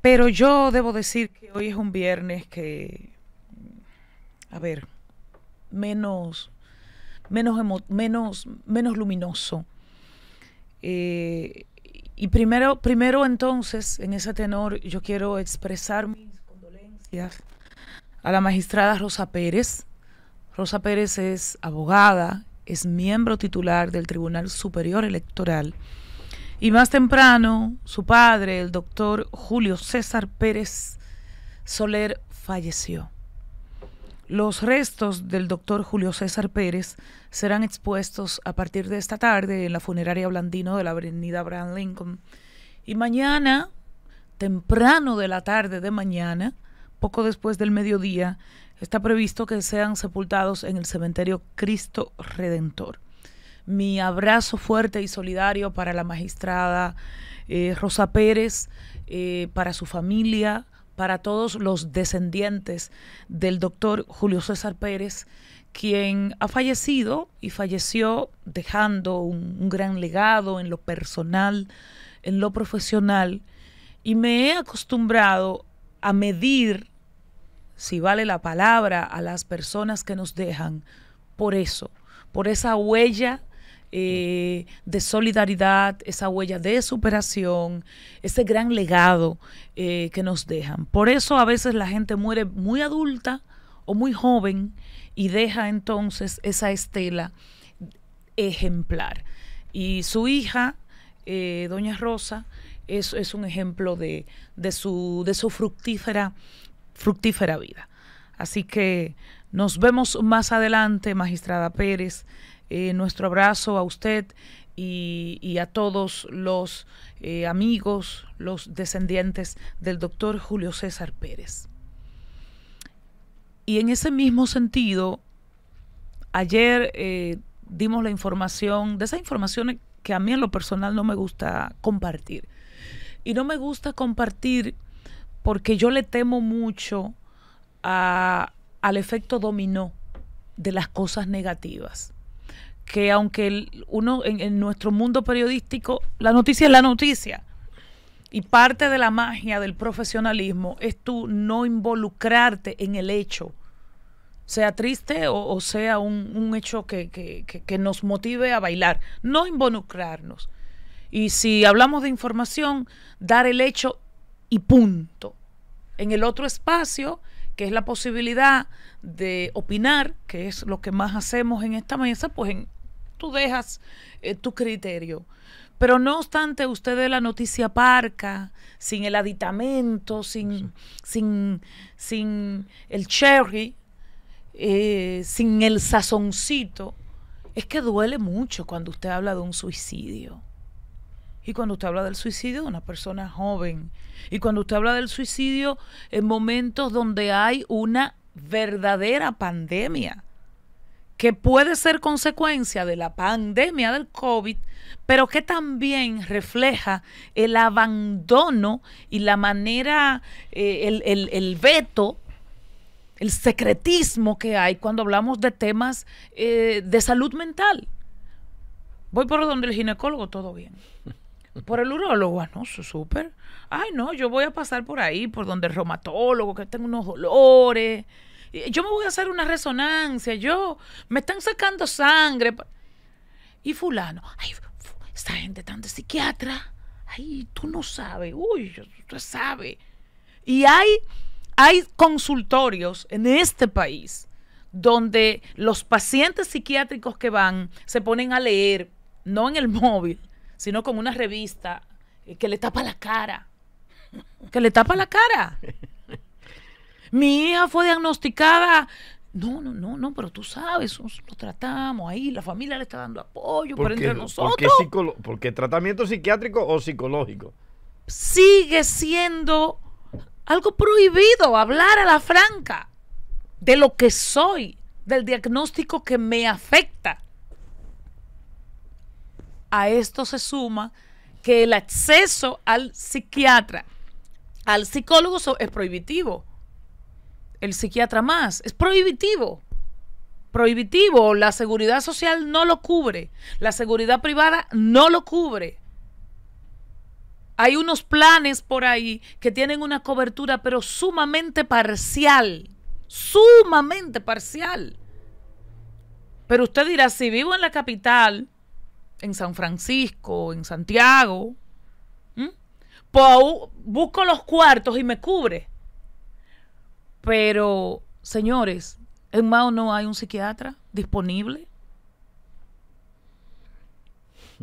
Pero yo debo decir que hoy es un viernes que, a ver, menos, menos, menos, menos luminoso. Eh, y primero, primero entonces, en ese tenor, yo quiero expresar mis condolencias a la magistrada Rosa Pérez. Rosa Pérez es abogada, es miembro titular del Tribunal Superior Electoral y más temprano, su padre, el doctor Julio César Pérez Soler, falleció. Los restos del doctor Julio César Pérez serán expuestos a partir de esta tarde en la funeraria Blandino de la avenida Abraham Lincoln. Y mañana, temprano de la tarde de mañana, poco después del mediodía, está previsto que sean sepultados en el cementerio Cristo Redentor mi abrazo fuerte y solidario para la magistrada eh, Rosa Pérez, eh, para su familia, para todos los descendientes del doctor Julio César Pérez, quien ha fallecido y falleció dejando un, un gran legado en lo personal, en lo profesional, y me he acostumbrado a medir, si vale la palabra, a las personas que nos dejan por eso, por esa huella eh, de solidaridad, esa huella de superación, ese gran legado eh, que nos dejan. Por eso a veces la gente muere muy adulta o muy joven y deja entonces esa estela ejemplar. Y su hija, eh, doña Rosa, es, es un ejemplo de, su, de su fructífera, fructífera vida. Así que nos vemos más adelante, magistrada Pérez. Eh, nuestro abrazo a usted y, a todos los eh, amigos, los descendientes del doctor Julio César Pérez. Y en ese mismo sentido, ayer eh, dimos la información, de esas informaciones que a mí en lo personal no me gusta compartir. Y no me gusta compartir porque yo le temo mucho al efecto dominó de las cosas negativas que aunque uno en, nuestro mundo periodístico, la noticia es la noticia. Y parte de la magia del profesionalismo es tú no involucrarte en el hecho, sea triste o, sea un, hecho que, que, nos motive a bailar, no involucrarnos. Y si hablamos de información, dar el hecho y punto. En el otro espacio, que es la posibilidad de opinar, que es lo que más hacemos en esta mesa, pues en, tú dejas eh, tu criterio. Pero no obstante, usted de la noticia parca, sin el aditamento, sin, sin, sin el cherry, eh, sin el sazoncito, es que duele mucho cuando usted habla de un suicidio. Y cuando usted habla del suicidio de una persona joven. Y cuando usted habla del suicidio en momentos donde hay una verdadera pandemia que puede ser consecuencia de la pandemia del COVID, pero que también refleja el abandono y la manera, eh, el, veto, el secretismo que hay cuando hablamos de temas eh, de salud mental. Voy por donde el ginecólogo, todo bien. Por el urólogo, ah, no, súper. Ay, no, yo voy a pasar por ahí, por donde el reumatólogo, que tengo unos dolores yo me voy a hacer una resonancia, yo, me están sacando sangre. Y fulano, ay, esta gente tanto de psiquiatra, ay, tú no sabes, uy, tú sabes. Y hay, hay consultorios en este país donde los pacientes psiquiátricos que van se ponen a leer, no en el móvil, sino con una revista eh, que le tapa la cara. Que le tapa la cara. mi hija fue diagnosticada. No, no, no, no, pero tú sabes, lo tratamos ahí, la familia le está dando apoyo para entre nosotros. ¿por qué, tratamiento psiquiátrico o psicológico? Sigue siendo algo prohibido hablar a la franca de lo que soy, del diagnóstico que me afecta. A esto se suma que el acceso al psiquiatra, al psicólogo es prohibitivo el psiquiatra más. Es prohibitivo. Prohibitivo. La seguridad social no lo cubre. La seguridad privada no lo cubre. Hay unos planes por ahí que tienen una cobertura, pero sumamente parcial. Sumamente parcial. Pero usted dirá, si vivo en la capital, en San Francisco, en Santiago, pues busco los cuartos y me cubre. Pero, señores, en Mao no hay un psiquiatra disponible.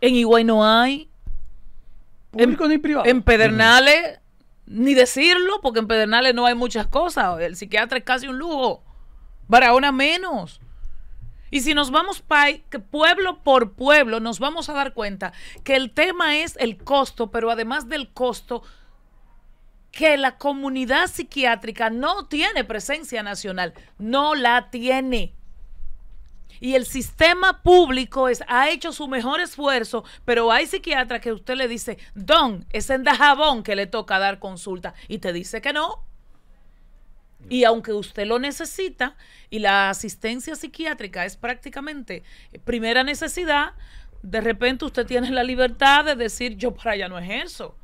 En Higüey no hay. en, Pedernales, ni decirlo, porque en Pedernales no hay muchas cosas. El psiquiatra es casi un lujo. una menos. Y si nos vamos pueblo por pueblo, nos vamos a dar cuenta que el tema es el costo, pero además del costo, que la comunidad psiquiátrica no tiene presencia nacional, no la tiene. Y el sistema público es, ha hecho su mejor esfuerzo, pero hay psiquiatras que usted le dice, don, es en jabón que le toca dar consulta, y te dice que no. Y aunque usted lo necesita y la asistencia psiquiátrica es prácticamente eh, primera necesidad, de repente usted tiene la libertad de decir yo para allá no ejerzo.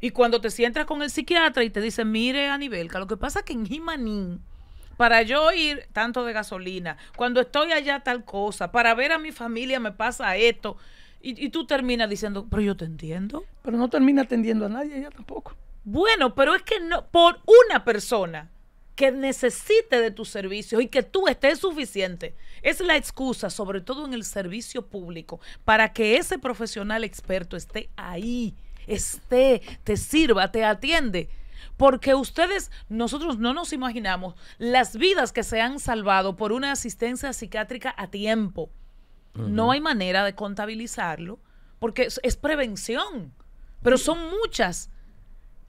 Y cuando te sientas con el psiquiatra y te dice, mire, Anibelca, lo que pasa es que en Jimanín, para yo ir tanto de gasolina, cuando estoy allá tal cosa, para ver a mi familia me pasa esto. Y, tú terminas diciendo, pero yo te entiendo. Pero no termina atendiendo a nadie, ella tampoco. Bueno, pero es que no, por una persona que necesite de tus servicios y que tú estés suficiente. Es la excusa, sobre todo en el servicio público, para que ese profesional experto esté ahí esté, te sirva, te atiende. Porque ustedes, nosotros no nos imaginamos las vidas que se han salvado por una asistencia psiquiátrica a tiempo. No hay manera de contabilizarlo porque es prevención, pero son muchas.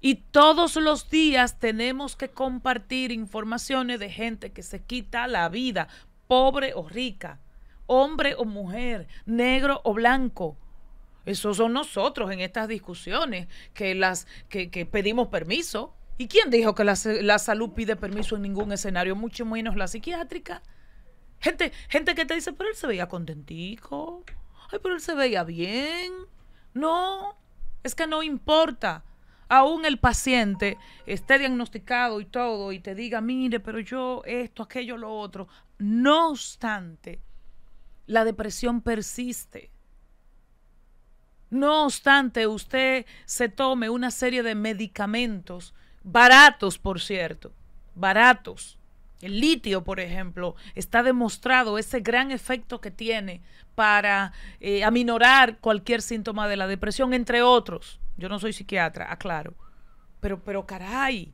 Y todos los días tenemos que compartir informaciones de gente que se quita la vida, pobre o rica, hombre o mujer, negro o blanco. Esos son nosotros en estas discusiones que, las, que, pedimos permiso. ¿Y quién dijo que la, salud pide permiso en ningún escenario, mucho menos la psiquiátrica? Gente, gente que te dice, pero él se veía contentico, ay, pero él se veía bien. No, es que no importa. Aún el paciente esté diagnosticado y todo y te diga, mire, pero yo esto, aquello, lo otro. No obstante, la depresión persiste no obstante, usted se tome una serie de medicamentos, baratos, por cierto, baratos. El litio, por ejemplo, está demostrado ese gran efecto que tiene para eh, aminorar cualquier síntoma de la depresión, entre otros. Yo no soy psiquiatra, aclaro. Pero, pero caray,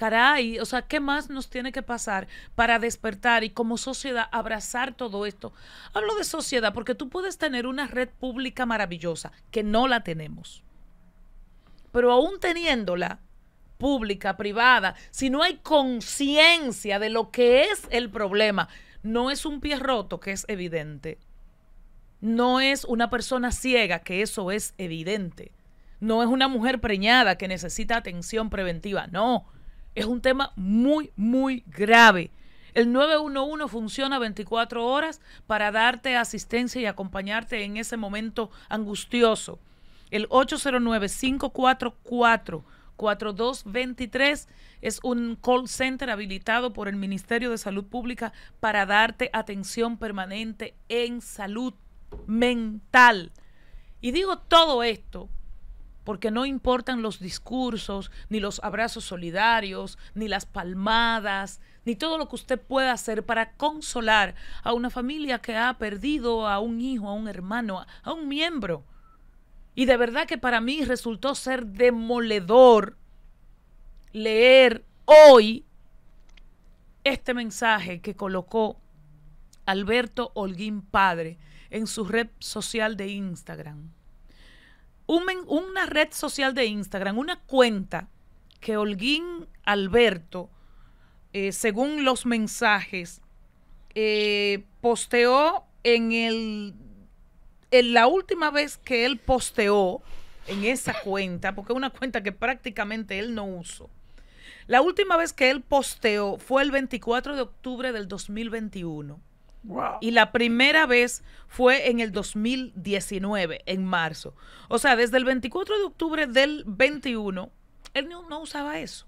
caray, o sea, ¿qué más nos tiene que pasar para despertar y como sociedad abrazar todo esto? Hablo de sociedad porque tú puedes tener una red pública maravillosa, que no la tenemos. Pero aún teniéndola, pública, privada, si no hay conciencia de lo que es el problema, no es un pie roto, que es evidente. No es una persona ciega, que eso es evidente. No es una mujer preñada que necesita atención preventiva, no es un tema muy, muy grave. El 911 funciona 24 horas para darte asistencia y acompañarte en ese momento angustioso. El 809-544-4223 es un call center habilitado por el Ministerio de Salud Pública para darte atención permanente en salud mental. Y digo todo esto porque no importan los discursos, ni los abrazos solidarios, ni las palmadas, ni todo lo que usted pueda hacer para consolar a una familia que ha perdido a un hijo, a un hermano, a un miembro. Y de verdad que para mí resultó ser demoledor leer hoy este mensaje que colocó Alberto Holguín Padre en su red social de Instagram una red social de Instagram, una cuenta que Holguín Alberto, eh, según los mensajes, eh, posteó en el en la última vez que él posteó en esa cuenta, porque es una cuenta que prácticamente él no usó. La última vez que él posteó fue el 24 de octubre del 2021. Y la primera vez fue en el 2019, en marzo. O sea, desde el 24 de octubre del 21, él no, usaba eso.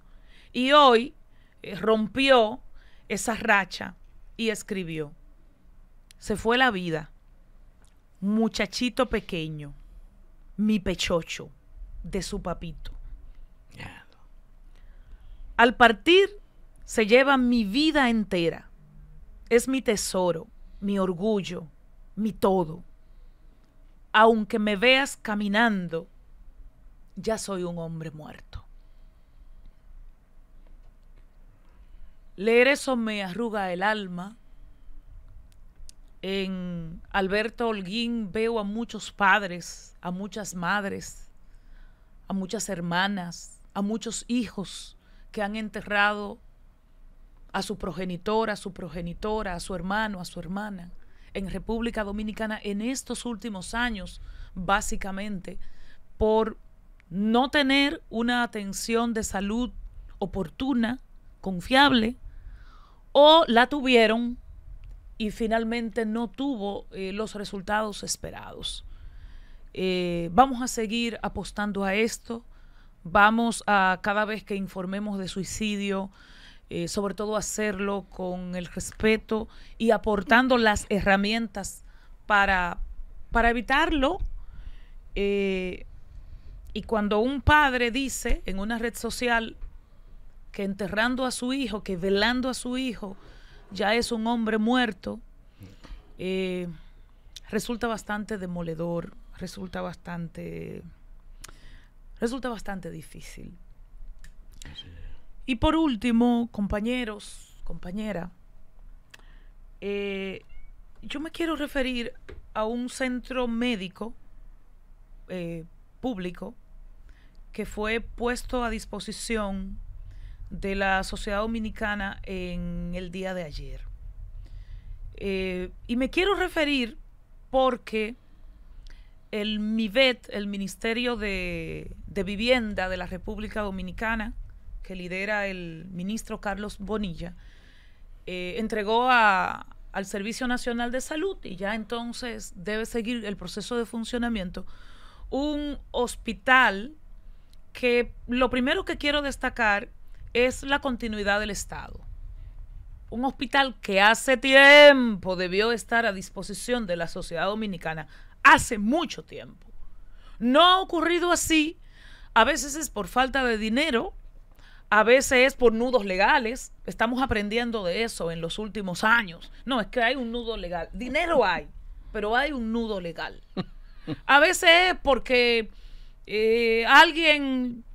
Y hoy eh, rompió esa racha y escribió. Se fue la vida. Muchachito pequeño, mi pechocho, de su papito. Al partir, se lleva mi vida entera es mi tesoro, mi orgullo, mi todo. Aunque me veas caminando, ya soy un hombre muerto. Leer eso me arruga el alma. En Alberto Holguín veo a muchos padres, a muchas madres, a muchas hermanas, a muchos hijos que han enterrado a su progenitora, a su progenitora, a su hermano, a su hermana. En República Dominicana en estos últimos años, básicamente, por no tener una atención de salud oportuna, confiable, o la tuvieron y finalmente no tuvo eh, los resultados esperados. Eh, vamos a seguir apostando a esto. Vamos a cada vez que informemos de suicidio, eh, sobre todo hacerlo con el respeto y aportando las herramientas para, evitarlo. Eh, y cuando un padre dice en una red social que enterrando a su hijo, que velando a su hijo, ya es un hombre muerto, eh, resulta bastante demoledor, resulta bastante, resulta bastante difícil. Y por último, compañeros, compañera, eh, yo me quiero referir a un centro médico eh, público que fue puesto a disposición de la sociedad dominicana en el día de ayer. Eh, y me quiero referir porque el MIVET, el Ministerio de, de Vivienda de la República Dominicana, que lidera el ministro Carlos Bonilla, eh, entregó al Servicio Nacional de Salud y ya entonces debe seguir el proceso de funcionamiento un hospital que lo primero que quiero destacar es la continuidad del Estado. Un hospital que hace tiempo debió estar a disposición de la sociedad dominicana, hace mucho tiempo. No ha ocurrido así, a veces es por falta de dinero, a veces es por nudos legales. Estamos aprendiendo de eso en los últimos años. No, es que hay un nudo legal. Dinero hay, pero hay un nudo legal. A veces es porque eh, alguien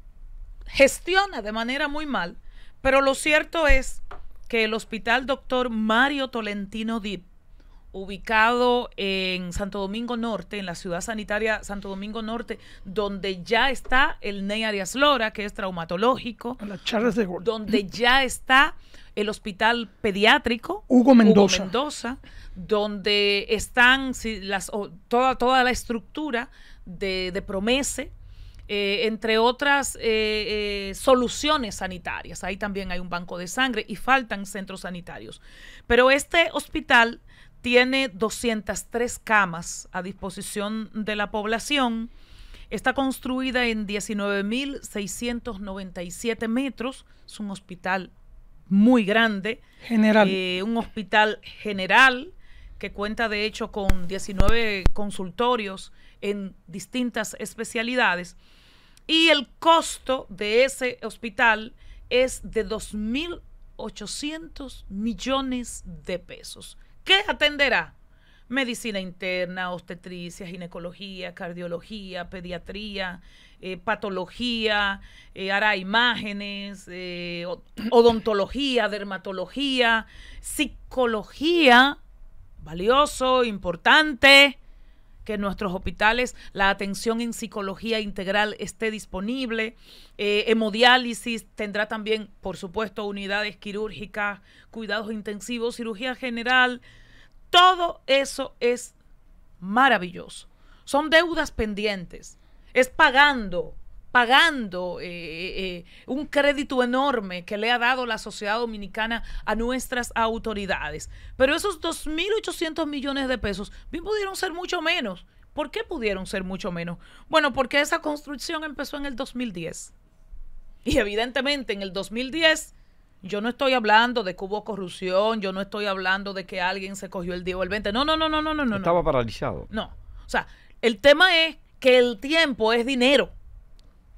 gestiona de manera muy mal, pero lo cierto es que el hospital doctor Mario Tolentino Dip ubicado en Santo Domingo Norte, en la ciudad sanitaria Santo Domingo Norte, donde ya está el Ney Arias Lora, que es traumatológico, las charlas de Gaulle. donde ya está el hospital pediátrico Hugo Mendoza, Mendoza donde están las, toda, la estructura de, de eh, entre otras eh, eh, soluciones sanitarias. Ahí también hay un banco de sangre y faltan centros sanitarios. Pero este hospital tiene 203 camas a disposición de la población. Está construida en 19.697 metros. Es un hospital muy grande. General. Eh, un hospital general que cuenta de hecho con 19 consultorios en distintas especialidades. Y el costo de ese hospital es de 2.800 millones de pesos. ¿Qué atenderá? Medicina interna, obstetricia, ginecología, cardiología, pediatría, eh, patología, eh, hará imágenes, eh, odontología, dermatología, psicología, valioso, importante, que en nuestros hospitales la atención en psicología integral esté disponible. Eh, hemodiálisis tendrá también, por supuesto, unidades quirúrgicas, cuidados intensivos, cirugía general. Todo eso es maravilloso. Son deudas pendientes. Es pagando pagando eh, eh, eh, un crédito enorme que le ha dado la sociedad dominicana a nuestras autoridades. Pero esos 2.800 millones de pesos bien pudieron ser mucho menos. ¿Por qué pudieron ser mucho menos? Bueno, porque esa construcción empezó en el 2010. Y evidentemente en el 2010 yo no estoy hablando de que hubo corrupción, yo no estoy hablando de que alguien se cogió el Diego el 20. No, no, no, no, no, no. Estaba paralizado. No. O sea, el tema es que el tiempo es dinero.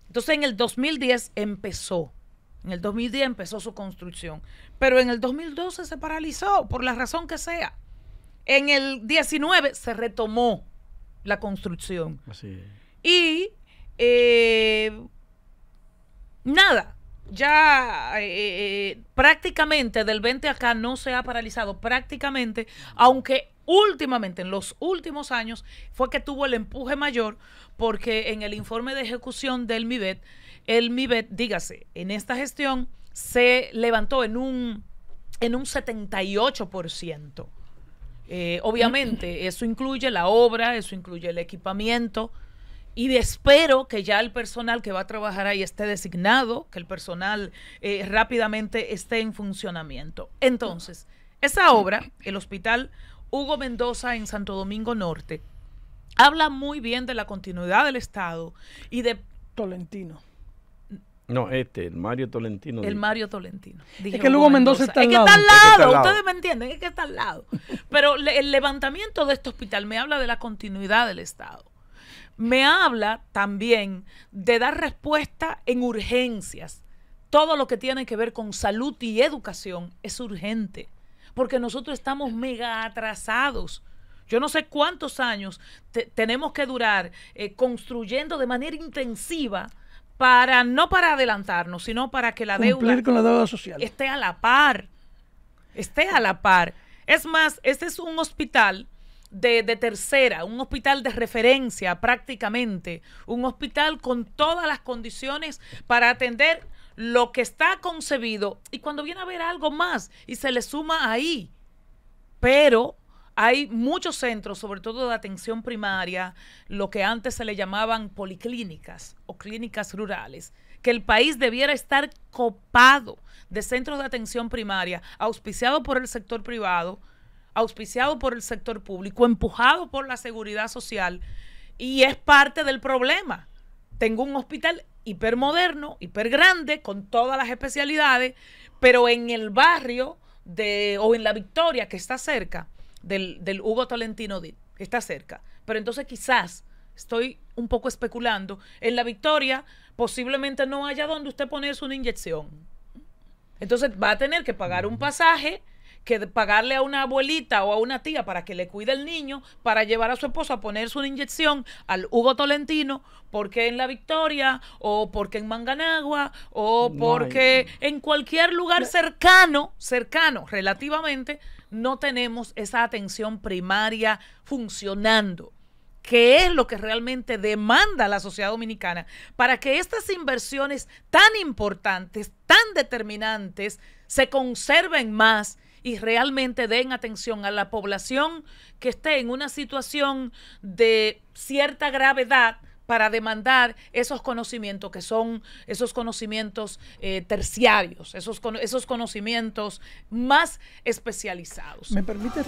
Entonces en el 2010 empezó. En el 2010 empezó su construcción. Pero en el 2012 se paralizó, por la razón que sea. En el 19 se retomó la construcción. Así es. Y eh, nada, ya eh, eh, prácticamente del 20 acá no se ha paralizado, prácticamente, aunque últimamente, en los últimos años, fue que tuvo el empuje mayor porque en el informe de ejecución del MIBET, el MIBET, dígase, en esta gestión se levantó en un, en un 78%. Eh, obviamente, eso incluye la obra, eso incluye el equipamiento. Y espero que ya el personal que va a trabajar ahí esté designado, que el personal eh, rápidamente esté en funcionamiento. Entonces, esa obra, el hospital Hugo Mendoza en Santo Domingo Norte, habla muy bien de la continuidad del Estado y de... Tolentino. No, este, el Mario Tolentino. El Mario Tolentino. es que Hugo Mendoza, está, al lado. está, al lado. Ustedes me entienden, es que está al lado. Pero el levantamiento de este hospital me habla de la continuidad del Estado. Me habla también de dar respuesta en urgencias. Todo lo que tiene que ver con salud y educación es urgente porque nosotros estamos mega atrasados. Yo no sé cuántos años tenemos que durar eh, construyendo de manera intensiva para no para adelantarnos, sino para que la deuda, social esté a la par. Esté a la par. Es más, este es un hospital de, tercera, un hospital de referencia prácticamente, un hospital con todas las condiciones para atender lo que está concebido y cuando viene a ver algo más y se le suma ahí. Pero hay muchos centros, sobre todo de atención primaria, lo que antes se le llamaban policlínicas o clínicas rurales, que el país debiera estar copado de centros de atención primaria, auspiciado por el sector privado, auspiciado por el sector público, empujado por la seguridad social, y es parte del problema tengo un hospital hipermoderno, hiper grande, con todas las especialidades, pero en el barrio de, o en la Victoria, que está cerca del, Hugo Tolentino está cerca. Pero entonces quizás estoy un poco especulando, en la Victoria posiblemente no haya donde usted ponerse una inyección. Entonces va a tener que pagar un pasaje que pagarle a una abuelita o a una tía para que le cuide el niño, para llevar a su esposo a ponerse una inyección al Hugo Tolentino, porque en La Victoria, o porque en Manganagua, o porque en cualquier lugar cercano, cercano relativamente, no tenemos esa atención primaria funcionando que es lo que realmente demanda la sociedad dominicana, para que estas inversiones tan importantes, tan determinantes, se conserven más y realmente den atención a la población que esté en una situación de cierta gravedad para demandar esos conocimientos que son esos conocimientos eh, terciarios, esos, esos conocimientos más especializados. ¿Me permite